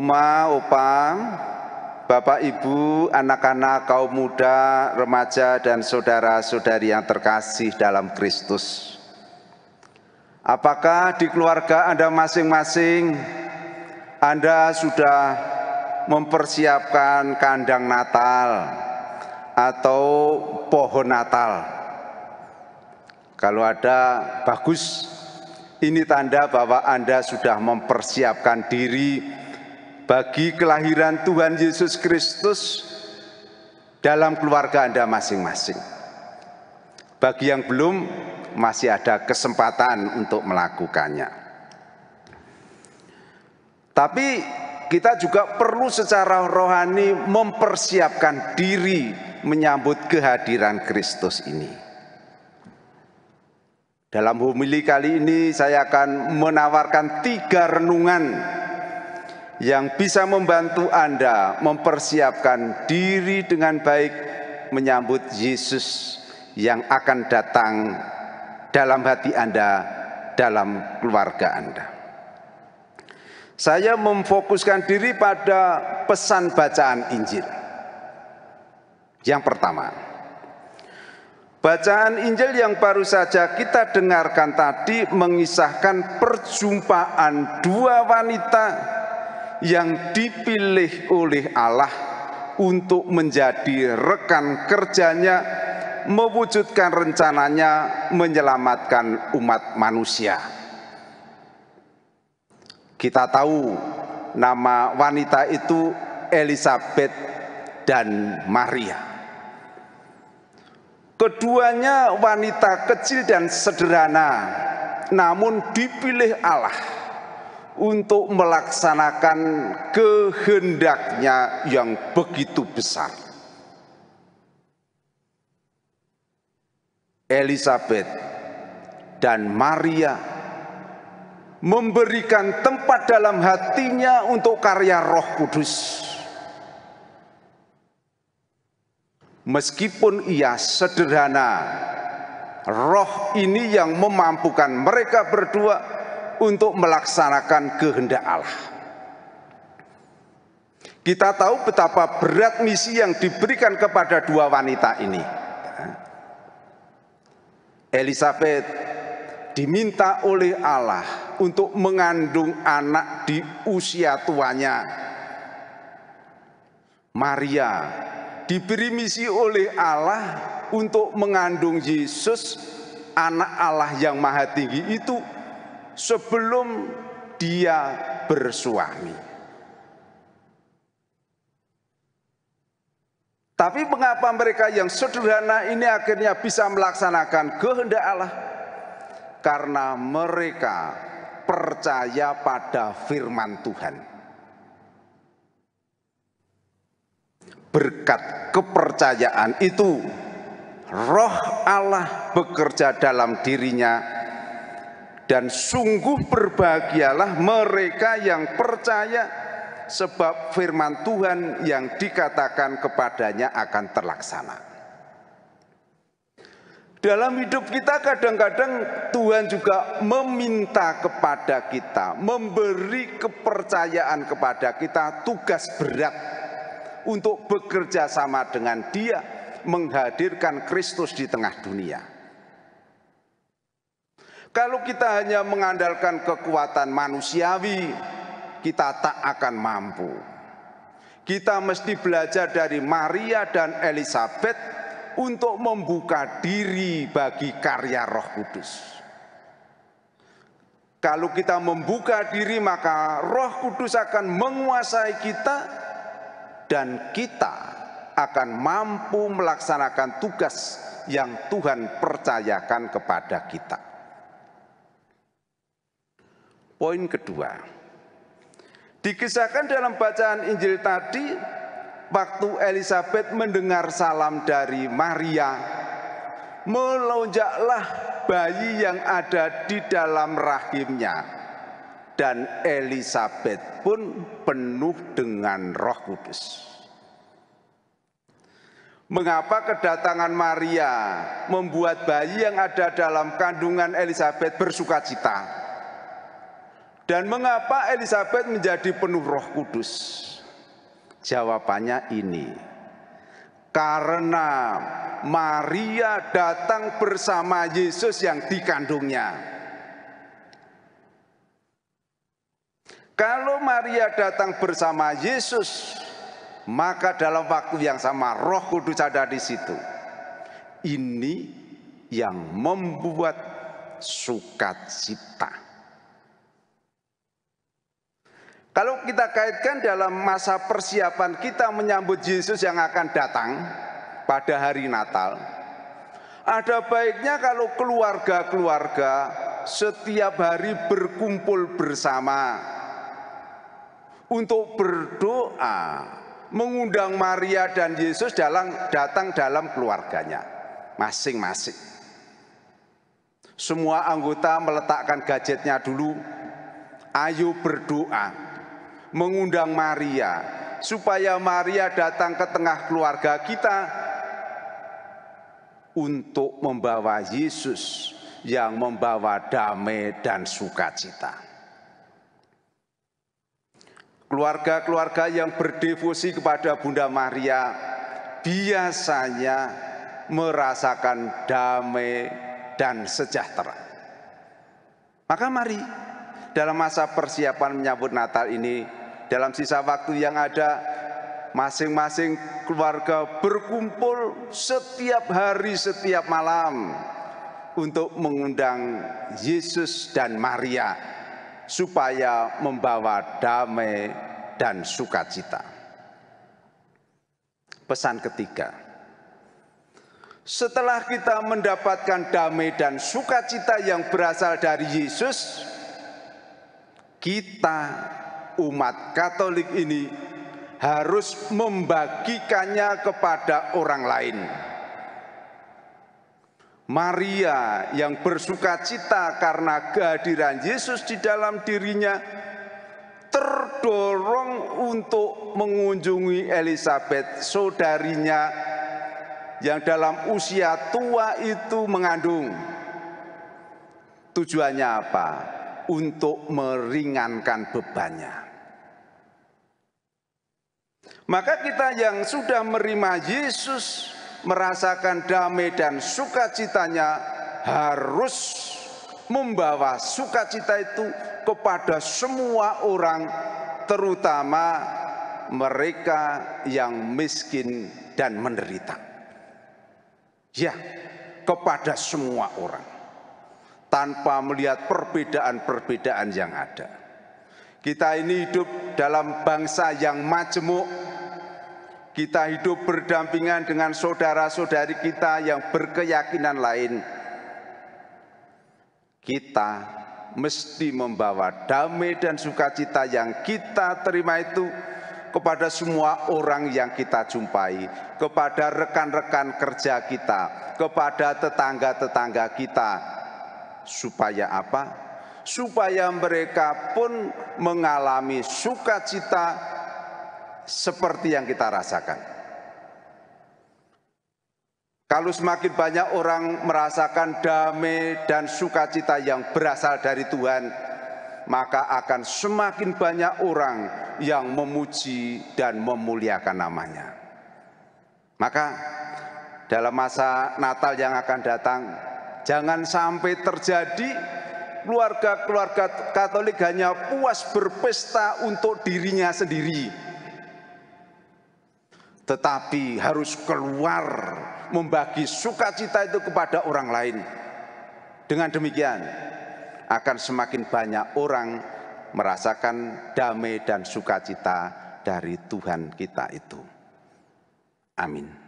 Oma, Opa, Bapak, Ibu, anak-anak, kaum muda, remaja, dan saudara-saudari yang terkasih dalam Kristus. Apakah di keluarga Anda masing-masing, Anda sudah mempersiapkan kandang Natal atau pohon Natal? Kalau ada, bagus. Ini tanda bahwa Anda sudah mempersiapkan diri bagi kelahiran Tuhan Yesus Kristus dalam keluarga Anda masing-masing. Bagi yang belum, masih ada kesempatan untuk melakukannya. Tapi kita juga perlu secara rohani mempersiapkan diri menyambut kehadiran Kristus ini. Dalam homili kali ini saya akan menawarkan tiga renungan yang bisa membantu Anda mempersiapkan diri dengan baik menyambut Yesus yang akan datang dalam hati Anda, dalam keluarga Anda. Saya memfokuskan diri pada pesan bacaan Injil. Yang pertama, bacaan Injil yang baru saja kita dengarkan tadi mengisahkan perjumpaan dua wanita yang dipilih oleh Allah untuk menjadi rekan kerjanya mewujudkan rencananya menyelamatkan umat manusia. Kita tahu nama wanita itu Elizabeth dan Maria. Keduanya wanita kecil dan sederhana, namun dipilih Allah untuk melaksanakan kehendaknya yang begitu besar. Elizabeth dan Maria memberikan tempat dalam hatinya untuk karya Roh Kudus. Meskipun ia sederhana, roh ini yang memampukan mereka berdua untuk melaksanakan kehendak Allah. Kita tahu betapa berat misi yang diberikan kepada dua wanita ini. Elizabeth diminta oleh Allah untuk mengandung anak di usia tuanya. Maria diberi misi oleh Allah untuk mengandung Yesus, anak Allah yang maha tinggi itu sebelum dia bersuami. Tapi mengapa mereka yang sederhana ini akhirnya bisa melaksanakan kehendak Allah? Karena mereka percaya pada firman Tuhan. Berkat kepercayaan itu, roh Allah bekerja dalam dirinya dan sungguh berbahagialah mereka yang percaya sebab firman Tuhan yang dikatakan kepadanya akan terlaksana. Dalam hidup kita kadang-kadang Tuhan juga meminta kepada kita, memberi kepercayaan kepada kita tugas berat untuk bekerja sama dengan dia, menghadirkan Kristus di tengah dunia. Kalau kita hanya mengandalkan kekuatan manusiawi, kita tak akan mampu. Kita mesti belajar dari Maria dan Elizabeth untuk membuka diri bagi karya Roh Kudus. Kalau kita membuka diri, maka Roh Kudus akan menguasai kita, dan kita akan mampu melaksanakan tugas yang Tuhan percayakan kepada kita. Poin kedua, dikisahkan dalam bacaan Injil tadi, waktu Elizabeth mendengar salam dari Maria, melonjaklah bayi yang ada di dalam rahimnya, dan Elizabeth pun penuh dengan Roh Kudus. Mengapa kedatangan Maria membuat bayi yang ada dalam kandungan Elizabeth bersuka cita? Dan mengapa Elizabeth menjadi penuh roh kudus? Jawabannya ini. Karena Maria datang bersama Yesus yang dikandungnya. Kalau Maria datang bersama Yesus, maka dalam waktu yang sama Roh Kudus ada di situ. Ini yang membuat sukacita. Kalau kita kaitkan dalam masa persiapan kita menyambut Yesus yang akan datang pada hari Natal, ada baiknya kalau keluarga-keluarga setiap hari berkumpul bersama untuk berdoa, mengundang Maria dan Yesus dalam datang dalam keluarganya masing-masing. Semua anggota meletakkan gadgetnya dulu, ayo berdoa mengundang Maria supaya Maria datang ke tengah keluarga kita untuk membawa Yesus yang membawa damai dan sukacita. Keluarga-keluarga yang berdevosi kepada Bunda Maria biasanya merasakan damai dan sejahtera. Maka mari dalam masa persiapan menyambut Natal ini dalam sisa waktu yang ada masing-masing keluarga berkumpul setiap hari setiap malam untuk mengundang Yesus dan Maria supaya membawa damai dan sukacita. Pesan ketiga. Setelah kita mendapatkan damai dan sukacita yang berasal dari Yesus, kita umat Katolik ini harus membagikannya kepada orang lain. Maria yang bersuka cita karena kehadiran Yesus di dalam dirinya terdorong untuk mengunjungi Elizabeth saudarinya yang dalam usia tua itu mengandung. Tujuannya apa? untuk meringankan bebannya. Maka kita yang sudah menerima Yesus, merasakan damai dan sukacitanya harus membawa sukacita itu kepada semua orang terutama mereka yang miskin dan menderita. Ya, kepada semua orang tanpa melihat perbedaan-perbedaan yang ada. Kita ini hidup dalam bangsa yang majemuk, kita hidup berdampingan dengan saudara-saudari kita yang berkeyakinan lain. Kita mesti membawa damai dan sukacita yang kita terima itu kepada semua orang yang kita jumpai, kepada rekan-rekan kerja kita, kepada tetangga-tetangga kita, Supaya apa? Supaya mereka pun mengalami sukacita seperti yang kita rasakan. Kalau semakin banyak orang merasakan damai dan sukacita yang berasal dari Tuhan, maka akan semakin banyak orang yang memuji dan memuliakan namanya. Maka dalam masa Natal yang akan datang, Jangan sampai terjadi keluarga-keluarga Katolik hanya puas berpesta untuk dirinya sendiri. Tetapi harus keluar membagi sukacita itu kepada orang lain. Dengan demikian akan semakin banyak orang merasakan damai dan sukacita dari Tuhan kita itu. Amin.